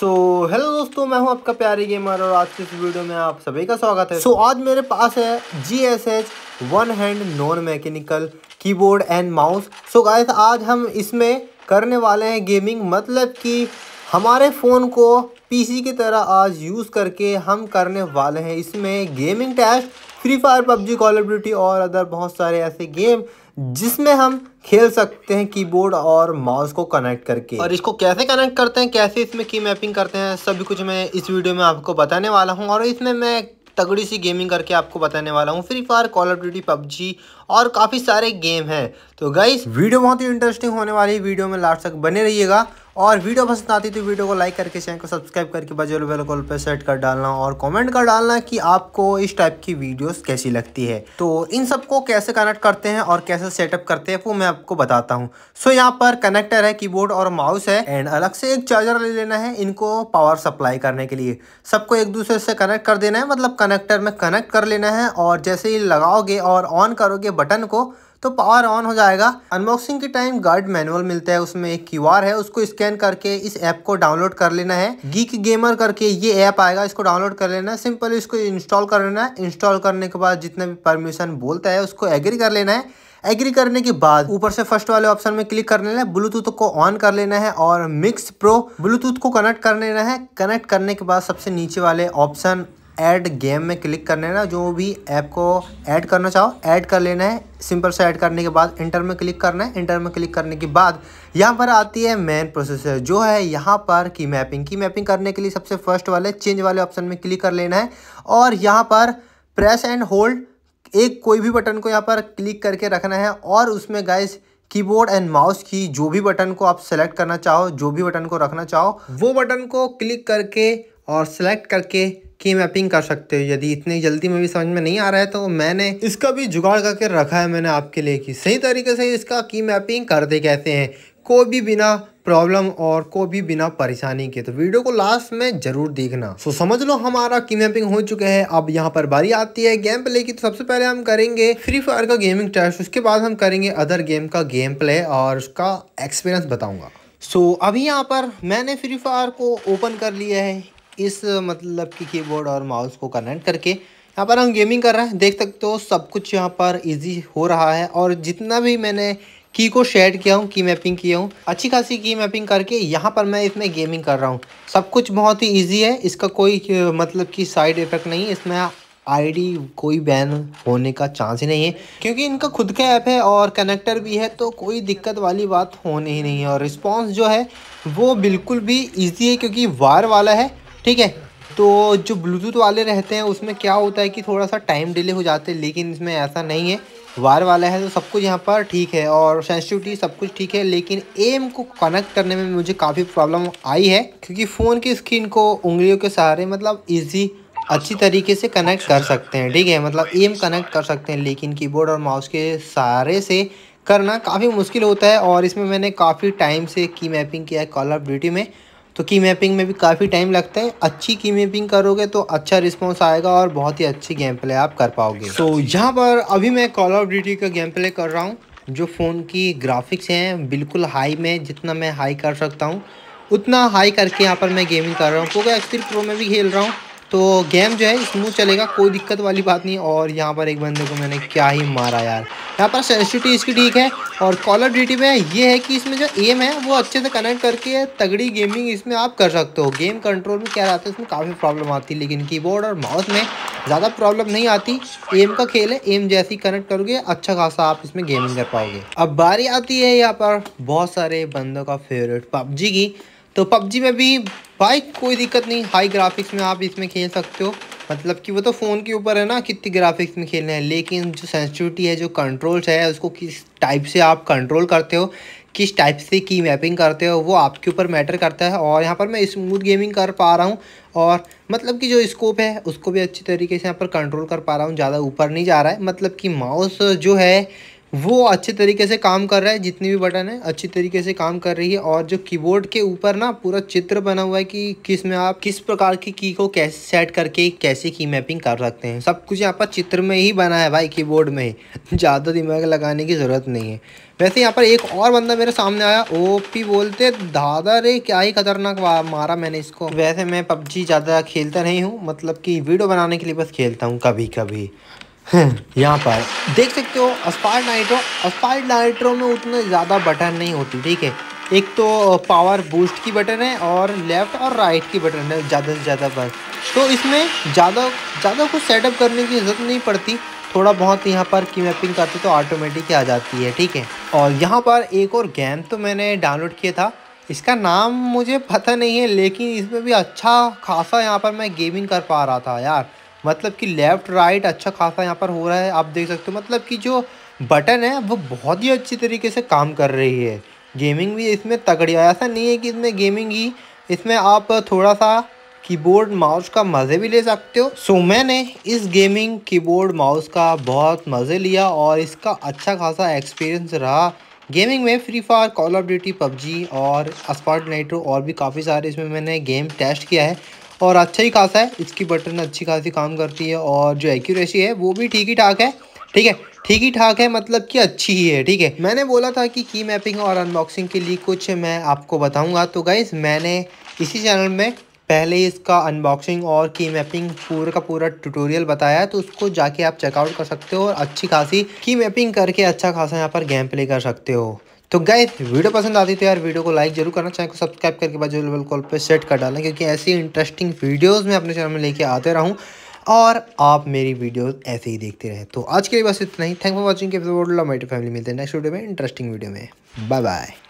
सो so, hello दोस्तों मैं हूं आपका प्यारे गेमर और आज के इस वीडियो में आप सभी का स्वागत है सो so, आज मेरे पास है G S H one hand non mechanical keyboard and mouse so guys आज हम इसमें करने वाले हैं गेमिंग मतलब कि हमारे फ़ोन को पीसी की तरह आज यूज़ करके हम करने वाले हैं इसमें gaming test free fire PUBG call और अदर बहुत सारे ऐसे गेम जिसमें हम खेल सकते हैं कीबोर्ड और माउस को कनेक्ट करके और इसको कैसे कनेक्ट करते हैं कैसे इसमें की मैपिंग करते हैं सभी कुछ मैं इस वीडियो में आपको बताने वाला हूँ और इसमें मैं तगड़ी सी गेमिंग करके आपको बताने वाला हूँ free fire call of duty PUBG और काफ़ी सारे गेम हैं तो गाइस वीडियो बहुत ही इंटरेस्टिंग होने वाली है वीडियो में लास्ट तक बने रहिएगा और वीडियो पसंद आती तो वीडियो को लाइक करके चैनल को सब्सक्राइब करके बजे बेल कॉल पर सेट कर डालना और कमेंट कर डालना कि आपको इस टाइप की वीडियोस कैसी लगती है तो इन सबको कैसे कनेक्ट करते हैं और कैसे सेटअप करते हैं वो मैं आपको बताता हूँ सो यहाँ पर कनेक्टर है कीबोर्ड और माउस है एंड अलग से एक चार्जर ले लेना है इनको पावर सप्लाई करने के लिए सबको एक दूसरे से कनेक्ट कर देना है मतलब कनेक्टर में कनेक्ट कर लेना है और जैसे ही लगाओगे और ऑन करोगे बटन को तो पावर ऑन हो जाएगा अनबॉक्सिंग के टाइम गार्ड मैनुअल मिलता है उसमें एक क्यू है उसको स्कैन करके इस ऐप को डाउनलोड कर लेना है गीक गेमर करके ये ऐप आएगा इसको डाउनलोड कर लेना है सिंपल इसको इंस्टॉल कर लेना है इंस्टॉल करने के बाद जितना भी परमिशन बोलता है उसको एग्री कर लेना है एग्री करने के बाद ऊपर से फर्स्ट वाले ऑप्शन में क्लिक कर लेना है ब्लूटूथ को ऑन कर लेना है और मिक्स प्रो ब्लूटूथ को कनेक्ट कर लेना है कनेक्ट करने के बाद सबसे नीचे वाले ऑप्शन ऐड गेम में क्लिक करना है ना जो भी ऐप को ऐड करना चाहो ऐड कर लेना है सिंपल से ऐड करने के बाद इंटर में क्लिक करना है इंटर में क्लिक करने के बाद यहाँ पर आती है मेन प्रोसेसर जो है यहाँ पर की मैपिंग की मैपिंग करने के लिए सबसे फर्स्ट वाले चेंज वाले ऑप्शन में क्लिक कर लेना है और यहाँ पर प्रेस एंड होल्ड एक कोई भी बटन को यहाँ पर क्लिक करके रखना है और उसमें गाइस कीबोर्ड एंड माउस की जो भी बटन को आप सेलेक्ट करना चाहो जो भी बटन को रखना चाहो वो बटन को क्लिक करके और सेलेक्ट करके की मैपिंग कर सकते हो यदि इतनी जल्दी में भी समझ में नहीं आ रहा है तो मैंने इसका भी जुगाड़ करके रखा है मैंने आपके लिए कि सही तरीके से इसका की मैपिंग करते कैसे हैं कोई भी बिना प्रॉब्लम और को भी बिना परेशानी के तो वीडियो को लास्ट में जरूर देखना सो so, समझ लो हमारा की मैपिंग हो चुका है अब यहाँ पर बारी आती है गेम प्ले की तो सबसे पहले हम करेंगे फ्री फायर का गेमिंग टेस्ट उसके बाद हम करेंगे अदर गेम का गेम प्ले और उसका एक्सपीरियंस बताऊँगा सो so, अभी यहाँ पर मैंने फ्री फायर को ओपन कर लिया है इस मतलब कि कीबोर्ड और माउस को कनेक्ट करके यहाँ पर हम गेमिंग कर रहे हैं देख सकते हो सब कुछ यहाँ पर इजी हो रहा है और जितना भी मैंने की को शेड किया हूँ की मैपिंग किया हूँ अच्छी खासी की मैपिंग करके यहाँ पर मैं इसमें गेमिंग कर रहा हूँ सब कुछ बहुत ही ईजी है इसका कोई मतलब कि साइड इफेक्ट नहीं है इसमें आईडी कोई बैन होने का चांस ही नहीं है क्योंकि इनका खुद का ऐप है और कनेक्टर भी है तो कोई दिक्कत वाली बात होने ही नहीं है और रिस्पॉन्स जो है वो बिल्कुल भी ईजी है क्योंकि वायर वाला है ठीक है तो जो ब्लूटूथ वाले रहते हैं उसमें क्या होता है कि थोड़ा सा टाइम डिले हो जाते हैं लेकिन इसमें ऐसा नहीं है वायर वाला है तो सब कुछ यहाँ पर ठीक है और सेंसिटिविटी सब कुछ ठीक है लेकिन एम को कनेक्ट करने में मुझे काफ़ी प्रॉब्लम आई है क्योंकि फ़ोन की स्क्रीन को उंगलियों के सहारे मतलब ईजी अच्छी तरीके से कनेक्ट कर सकते हैं ठीक है मतलब एम कनेक्ट कर सकते हैं लेकिन कीबोर्ड और माउस के सहारे से करना काफ़ी मुश्किल होता है और इसमें मैंने काफ़ी टाइम से की मैपिंग किया है कॉल ऑफ ड्यूटी में तो की मैपिंग में भी काफ़ी टाइम लगता है अच्छी की मैपिंग करोगे तो अच्छा रिस्पॉन्स आएगा और बहुत ही अच्छी गेम प्ले आप कर पाओगे तो यहाँ पर अभी मैं कॉल ऑफ ड्यूटी का गेम प्ले कर रहा हूँ जो फ़ोन की ग्राफिक्स हैं बिल्कुल हाई में जितना मैं हाई कर सकता हूँ उतना हाई करके यहाँ पर मैं गेमिंग कर रहा हूँ क्योंकि एक्स प्रो में भी खेल रहा हूँ तो गेम जो है स्मूथ चलेगा कोई दिक्कत वाली बात नहीं और यहाँ पर एक बंदे को मैंने क्या ही मारा यार यहाँ पर सेंसिटिविटी इसकी ठीक है और कॉलर ड्यूटी में ये है कि इसमें जो एम है वो अच्छे से कनेक्ट करके तगड़ी गेमिंग इसमें आप कर सकते हो गेम कंट्रोल में क्या रहता है इसमें काफ़ी प्रॉब्लम आती है लेकिन कीबोर्ड और माउस में ज़्यादा प्रॉब्लम नहीं आती एम का खेल है एम जैसे ही कनेक्ट करोगे अच्छा खासा आप इसमें गेमिंग कर पाओगे अब बारी आती है यहाँ पर बहुत सारे बंदों का फेवरेट पबजी की तो पबजी में भी भाई कोई दिक्कत नहीं हाई ग्राफिक्स में आप इसमें खेल सकते हो मतलब कि वो तो फ़ोन के ऊपर है ना कितनी ग्राफिक्स में खेलने हैं लेकिन जो सेंसिटिविटी है जो कंट्रोल्स है उसको किस टाइप से आप कंट्रोल करते हो किस टाइप से की मैपिंग करते हो वो आपके ऊपर मैटर करता है और यहाँ पर मैं स्मूथ गेमिंग कर पा रहा हूँ और मतलब कि जो स्कोप है उसको भी अच्छी तरीके से यहाँ पर कंट्रोल कर पा रहा हूँ ज़्यादा ऊपर नहीं जा रहा है मतलब कि माउस जो है वो अच्छे तरीके से काम कर रहा है जितनी भी बटन है अच्छी तरीके से काम कर रही है और जो कीबोर्ड के ऊपर ना पूरा चित्र बना हुआ है कि किस में आप किस प्रकार की की को कैसे सेट करके कैसे की मैपिंग कर सकते हैं सब कुछ यहाँ पर चित्र में ही बना है भाई कीबोर्ड में ज़्यादा दिमाग लगाने की ज़रूरत नहीं है वैसे यहाँ पर एक और बंदा मेरे सामने आया ओपी बोलते दादा रे क्या ही खतरनाक मारा मैंने इसको वैसे मैं पबजी ज़्यादा खेलता नहीं हूँ मतलब कि वीडियो बनाने के लिए बस खेलता हूँ कभी कभी यहाँ पर देख सकते हो अस्पायर नाइट्रो अस्पायर नाइट्रो में उतना ज़्यादा बटन नहीं होती ठीक है एक तो पावर बूस्ट की बटन है और लेफ़्ट और राइट की बटन है ज़्यादा से ज़्यादा बस तो इसमें ज़्यादा ज़्यादा कुछ सेटअप करने की ज़रूरत नहीं पड़ती थोड़ा बहुत यहाँ पर की मैपिंग करते तो ऑटोमेटिक आ जाती है ठीक है और यहाँ पर एक और गेम तो मैंने डाउनलोड किया था इसका नाम मुझे पता नहीं है लेकिन इसमें भी अच्छा खासा यहाँ पर मैं गेमिंग कर पा रहा था यार मतलब कि लेफ़्ट राइट अच्छा खासा यहाँ पर हो रहा है आप देख सकते हो मतलब कि जो बटन है वो बहुत ही अच्छी तरीके से काम कर रही है गेमिंग भी इसमें तगड़ी है ऐसा नहीं है कि इसमें गेमिंग ही इसमें आप थोड़ा सा कीबोर्ड माउस का मज़े भी ले सकते हो सो so, मैंने इस गेमिंग कीबोर्ड माउस का बहुत मज़े लिया और इसका अच्छा खासा एक्सपीरियंस रहा गेमिंग में free fire call of duty PUBG और स्पॉट नाइट्रो और भी काफ़ी सारे इसमें मैंने गेम टेस्ट किया है और अच्छा ही खासा है इसकी बटन अच्छी खासी काम करती है और जो एक्यूरेसी है वो भी ठीक ही ठाक है ठीक है ठीक ही ठाक है मतलब कि अच्छी ही है ठीक है मैंने बोला था कि की मैपिंग और अनबॉक्सिंग के लिए कुछ मैं आपको बताऊंगा तो गाइज़ मैंने इसी चैनल में पहले ही इसका अनबॉक्सिंग और की मैपिंग पूरा का पूरा ट्यूटोरियल बताया है तो उसको जाके आप चेकआउट कर सकते हो और अच्छी खासी की मैपिंग करके अच्छा खासा यहाँ पर गेम प्ले कर सकते हो तो गए वीडियो पसंद आती तो यार वीडियो को लाइक जरूर करना चैनल को सब्सक्राइब करके बाद जो लेवल कॉल पे सेट कर डालना क्योंकि ऐसी इंटरेस्टिंग वीडियोस मैं अपने चैनल में लेके आते रहूँ और आप मेरी वीडियोस ऐसे ही देखते रहें तो आज के लिए बस इतना ही थैंक फॉर वॉचिंग के फैमिली मिलते हैं नेक्स्ट वीडियो में इंटरेस्टिंग वीडियो में बाय बाय